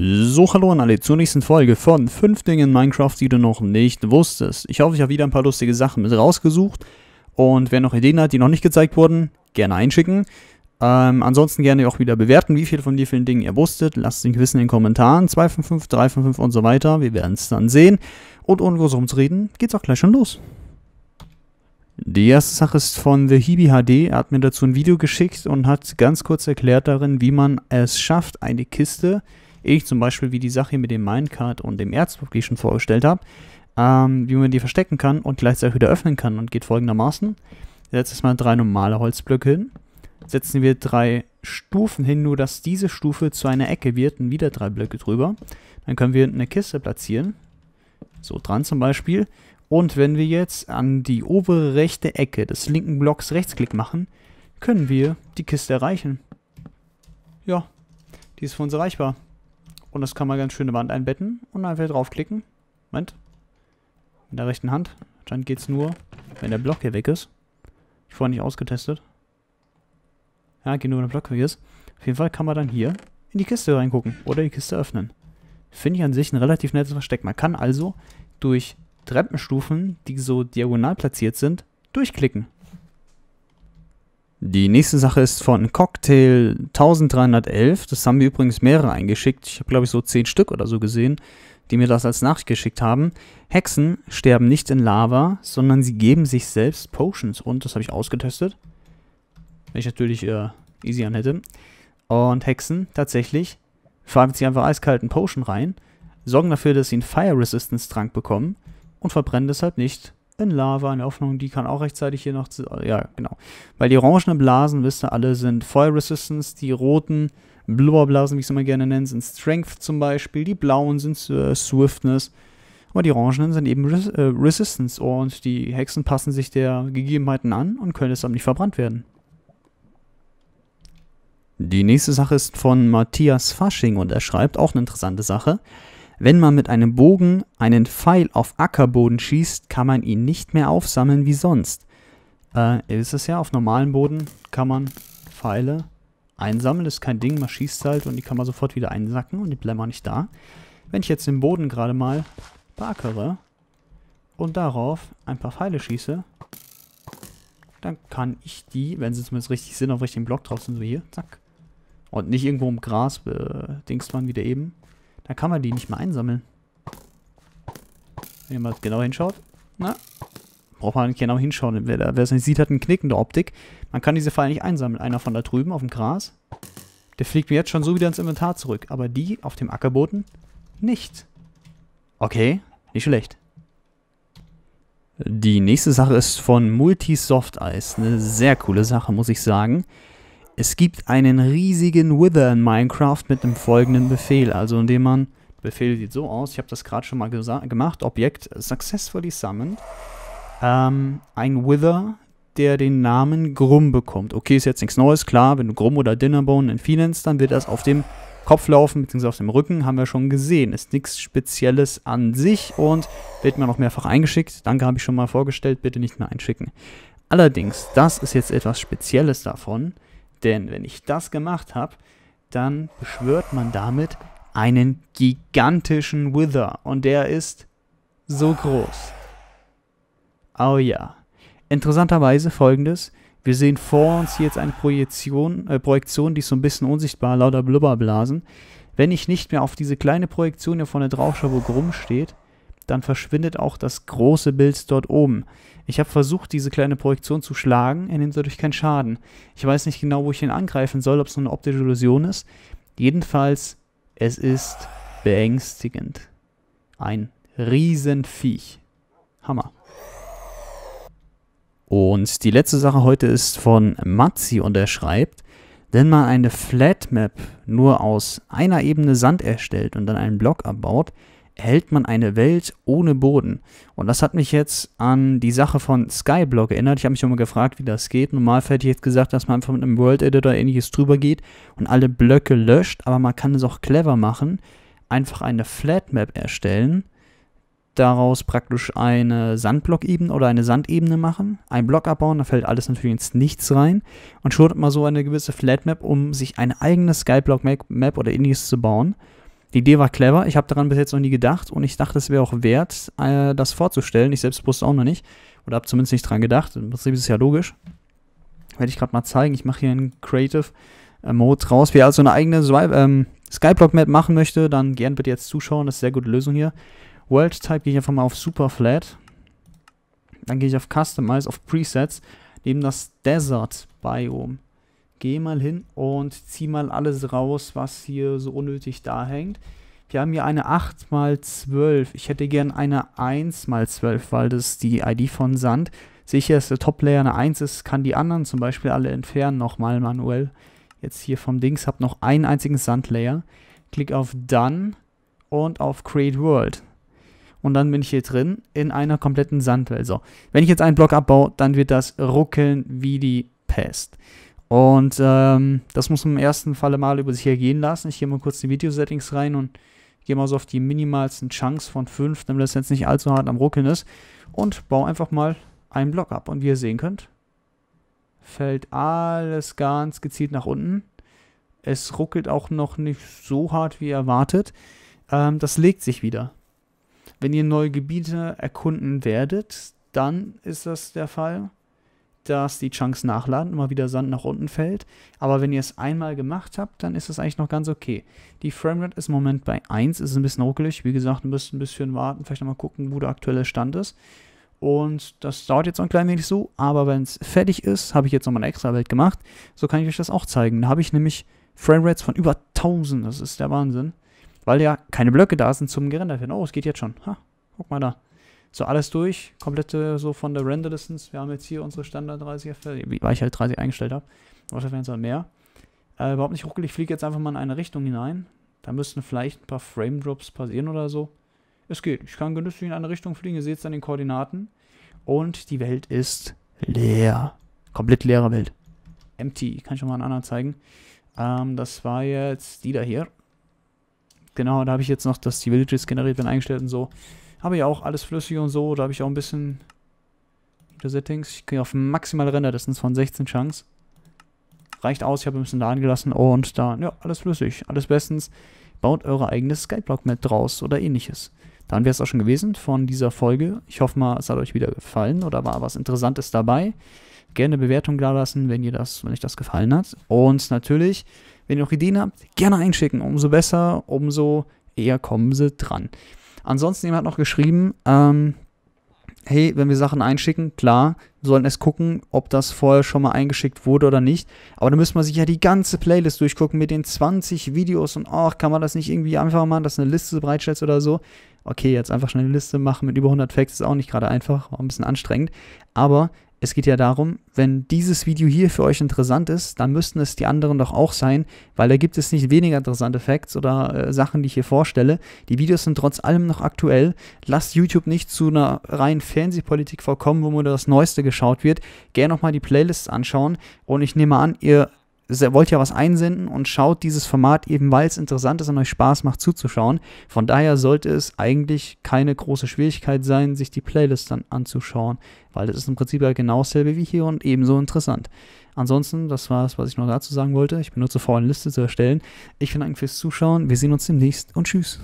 So, hallo an alle zur nächsten Folge von 5 Dinge in Minecraft, die du noch nicht wusstest. Ich hoffe, ich habe wieder ein paar lustige Sachen mit rausgesucht. Und wer noch Ideen hat, die noch nicht gezeigt wurden, gerne einschicken. Ähm, ansonsten gerne auch wieder bewerten, wie viel von dir vielen Dingen ihr wusstet. Lasst es mich wissen in den Kommentaren. 255, 355 und so weiter. Wir werden es dann sehen. Und ohne groß rumzureden, geht's auch gleich schon los. Die erste Sache ist von The Hibi HD. Er hat mir dazu ein Video geschickt und hat ganz kurz erklärt darin, wie man es schafft, eine Kiste ich zum Beispiel wie die Sache mit dem Minecart und dem Erzbuch, die ich schon vorgestellt habe, ähm, wie man die verstecken kann und gleichzeitig wieder öffnen kann und geht folgendermaßen. Setzt erstmal drei normale Holzblöcke hin, setzen wir drei Stufen hin, nur dass diese Stufe zu einer Ecke wird und wieder drei Blöcke drüber. Dann können wir eine Kiste platzieren, so dran zum Beispiel. Und wenn wir jetzt an die obere rechte Ecke des linken Blocks Rechtsklick machen, können wir die Kiste erreichen. Ja, die ist für uns erreichbar. Und das kann man ganz schöne Wand einbetten und einfach draufklicken. Moment. In der rechten Hand. Anscheinend geht es nur, wenn der Block hier weg ist. Ich vorher nicht ausgetestet. Ja, geht nur, wenn der Block weg ist. Auf jeden Fall kann man dann hier in die Kiste reingucken oder die Kiste öffnen. Finde ich an sich ein relativ nettes Versteck. Man kann also durch Treppenstufen, die so diagonal platziert sind, durchklicken. Die nächste Sache ist von Cocktail 1311. Das haben mir übrigens mehrere eingeschickt. Ich habe, glaube ich, so zehn Stück oder so gesehen, die mir das als Nachricht geschickt haben. Hexen sterben nicht in Lava, sondern sie geben sich selbst Potions. Und das habe ich ausgetestet. Wenn ich natürlich äh, easy an hätte. Und Hexen tatsächlich fragen sie einfach eiskalten Potion rein, sorgen dafür, dass sie einen Fire Resistance Trank bekommen und verbrennen deshalb nicht in Lava, in der Hoffnung, die kann auch rechtzeitig hier noch zu, Ja, genau. Weil die orangenen Blasen, wisst ihr alle, sind Fire Resistance, die roten Blubberblasen, wie ich es immer gerne nenne, sind Strength zum Beispiel, die blauen sind äh, Swiftness. Aber die Orangenen sind eben Res äh, Resistance und die Hexen passen sich der Gegebenheiten an und können deshalb nicht verbrannt werden. Die nächste Sache ist von Matthias Fasching und er schreibt auch eine interessante Sache. Wenn man mit einem Bogen einen Pfeil auf Ackerboden schießt, kann man ihn nicht mehr aufsammeln wie sonst. Äh, ihr wisst es ja, auf normalem Boden kann man Pfeile einsammeln, das ist kein Ding, man schießt halt und die kann man sofort wieder einsacken und die bleiben auch nicht da. Wenn ich jetzt den Boden gerade mal beackere und darauf ein paar Pfeile schieße, dann kann ich die, wenn sie zumindest richtig sind, auf richtigen Block drauf sind, so hier, zack. Und nicht irgendwo im Gras äh, dingst man wieder eben. Da kann man die nicht mehr einsammeln. Wenn ihr mal genau hinschaut. Na, braucht man nicht genau hinschauen. Wer es nicht sieht, hat einen Knick in der Optik. Man kann diese Pfeile nicht einsammeln. Einer von da drüben auf dem Gras, der fliegt mir jetzt schon so wieder ins Inventar zurück. Aber die auf dem Ackerboden nicht. Okay, nicht schlecht. Die nächste Sache ist von Multisoft Eis. Eine sehr coole Sache, muss ich sagen. Es gibt einen riesigen Wither in Minecraft mit dem folgenden Befehl, also indem man, der Befehl sieht so aus, ich habe das gerade schon mal gemacht, Objekt äh, successfully summoned, ähm, ein Wither, der den Namen Grum bekommt. Okay, ist jetzt nichts Neues, klar, wenn du Grum oder Dinnerbone in Finance, dann wird das auf dem Kopf laufen, beziehungsweise auf dem Rücken, haben wir schon gesehen. Ist nichts Spezielles an sich und wird mir noch mehrfach eingeschickt. Danke, habe ich schon mal vorgestellt, bitte nicht mehr einschicken. Allerdings, das ist jetzt etwas Spezielles davon. Denn wenn ich das gemacht habe, dann beschwört man damit einen gigantischen Wither und der ist so groß. Oh ja. Interessanterweise folgendes. Wir sehen vor uns jetzt eine Projektion, äh, Projektion, die ist so ein bisschen unsichtbar, lauter Blubberblasen. Wenn ich nicht mehr auf diese kleine Projektion hier vorne drauf schaue, wo Grumm steht, dann verschwindet auch das große Bild dort oben. Ich habe versucht, diese kleine Projektion zu schlagen, er nimmt dadurch keinen Schaden. Ich weiß nicht genau, wo ich ihn angreifen soll, ob es nur eine optische Illusion ist. Jedenfalls, es ist beängstigend. Ein Riesenviech. Hammer. Und die letzte Sache heute ist von Matzi und er schreibt, wenn man eine Flatmap nur aus einer Ebene Sand erstellt und dann einen Block abbaut, hält man eine Welt ohne Boden? Und das hat mich jetzt an die Sache von Skyblock erinnert. Ich habe mich immer gefragt, wie das geht. Normalerweise hätte ich jetzt gesagt, dass man einfach mit einem World Editor ähnliches drüber geht und alle Blöcke löscht, aber man kann es auch clever machen. Einfach eine Flatmap erstellen, daraus praktisch eine Sandblockebene oder eine Sandebene machen, einen Block abbauen, da fällt alles natürlich ins Nichts rein und schon mal so eine gewisse Flatmap, um sich eine eigene Skyblock-Map oder ähnliches zu bauen. Die Idee war clever, ich habe daran bis jetzt noch nie gedacht und ich dachte, es wäre auch wert, äh, das vorzustellen. Ich selbst wusste auch noch nicht oder habe zumindest nicht dran gedacht. Im Prinzip ist es ja logisch. Werde ich gerade mal zeigen. Ich mache hier einen Creative äh, Mode draus. Wer also eine eigene ähm, Skyblock-Map machen möchte, dann gern bitte jetzt zuschauen. Das ist eine sehr gute Lösung hier. World Type gehe ich einfach mal auf Super Flat. Dann gehe ich auf Customize, auf Presets, Nehmen das Desert Biome. Geh mal hin und zieh mal alles raus, was hier so unnötig da hängt. Wir haben hier eine 8 x 12. Ich hätte gern eine 1 x 12, weil das die ID von Sand. Sicher ist der Top-Layer eine 1 ist, kann die anderen zum Beispiel alle entfernen nochmal manuell. Jetzt hier vom Dings, habe noch einen einzigen Sand-Layer. Klick auf Done und auf Create World. Und dann bin ich hier drin in einer kompletten Sandwelt. So, wenn ich jetzt einen Block abbaue, dann wird das ruckeln wie die Pest. Und ähm, das muss man im ersten Falle mal über sich ergehen lassen. Ich gehe mal kurz die Video-Settings rein und gehe mal so auf die minimalsten Chunks von 5, damit das jetzt nicht allzu hart am Ruckeln ist. Und baue einfach mal einen Block ab. Und wie ihr sehen könnt, fällt alles ganz gezielt nach unten. Es ruckelt auch noch nicht so hart, wie erwartet. Ähm, das legt sich wieder. Wenn ihr neue Gebiete erkunden werdet, dann ist das der Fall dass die Chunks nachladen, immer wieder Sand nach unten fällt. Aber wenn ihr es einmal gemacht habt, dann ist es eigentlich noch ganz okay. Die Framerate ist im Moment bei 1, ist ein bisschen ruckelig. Wie gesagt, ihr müsst ein bisschen warten, vielleicht nochmal gucken, wo der aktuelle Stand ist. Und das dauert jetzt ein klein wenig so, aber wenn es fertig ist, habe ich jetzt nochmal eine extra Welt gemacht. So kann ich euch das auch zeigen. Da habe ich nämlich Framerates von über 1000, das ist der Wahnsinn. Weil ja keine Blöcke da sind zum gerendert werden. Oh, es geht jetzt schon. Ha, guck mal da so alles durch, komplette so von der Render Distance. Wir haben jetzt hier unsere Standard 30 FPS, weil ich halt 30 eingestellt habe. Wahrscheinlich werden es halt mehr. Äh, überhaupt nicht ruckelig, ich fliege jetzt einfach mal in eine Richtung hinein. Da müssten vielleicht ein paar Frame Drops passieren oder so. Es geht, ich kann genüsslich in eine Richtung fliegen, ihr seht es an den Koordinaten. Und die Welt ist leer. Komplett leere Welt. Empty, kann ich schon mal einen anderen zeigen. Ähm, das war jetzt die da hier. Genau, da habe ich jetzt noch, dass die Villages generiert werden, eingestellt und so. Habe ich auch alles flüssig und so. Da habe ich auch ein bisschen gute Settings. Ich gehe auf maximale Renderdistanz von 16 Chunks. Reicht aus, ich habe ein bisschen da angelassen und da, ja, alles flüssig, alles bestens. Baut eure eigene Skyblock-Map draus oder ähnliches. Dann wäre es auch schon gewesen von dieser Folge. Ich hoffe mal, es hat euch wieder gefallen oder war was Interessantes dabei. Gerne Bewertung dalassen, wenn ihr das, wenn euch das gefallen hat. Und natürlich, wenn ihr noch Ideen habt, gerne einschicken. Umso besser, umso eher kommen sie dran. Ansonsten jemand hat noch geschrieben, ähm, hey, wenn wir Sachen einschicken, klar, wir sollten erst gucken, ob das vorher schon mal eingeschickt wurde oder nicht. Aber dann müsste man sich ja die ganze Playlist durchgucken mit den 20 Videos und ach, kann man das nicht irgendwie einfach machen, dass eine Liste bereitstellst oder so. Okay, jetzt einfach schnell eine Liste machen mit über 100 Facts ist auch nicht gerade einfach, auch ein bisschen anstrengend. Aber es geht ja darum, wenn dieses Video hier für euch interessant ist, dann müssten es die anderen doch auch sein, weil da gibt es nicht weniger interessante Facts oder äh, Sachen, die ich hier vorstelle. Die Videos sind trotz allem noch aktuell. Lasst YouTube nicht zu einer reinen Fernsehpolitik vorkommen, wo nur das Neueste geschaut wird. Gerne nochmal die Playlists anschauen und ich nehme an, ihr wollt ja was einsenden und schaut dieses Format eben, weil es interessant ist und euch Spaß macht zuzuschauen. Von daher sollte es eigentlich keine große Schwierigkeit sein, sich die Playlist dann anzuschauen, weil das ist im Prinzip ja genau dasselbe wie hier und ebenso interessant. Ansonsten, das war es, was ich noch dazu sagen wollte. Ich benutze vor, eine Liste zu erstellen. Ich bin Dank fürs Zuschauen. Wir sehen uns demnächst und tschüss.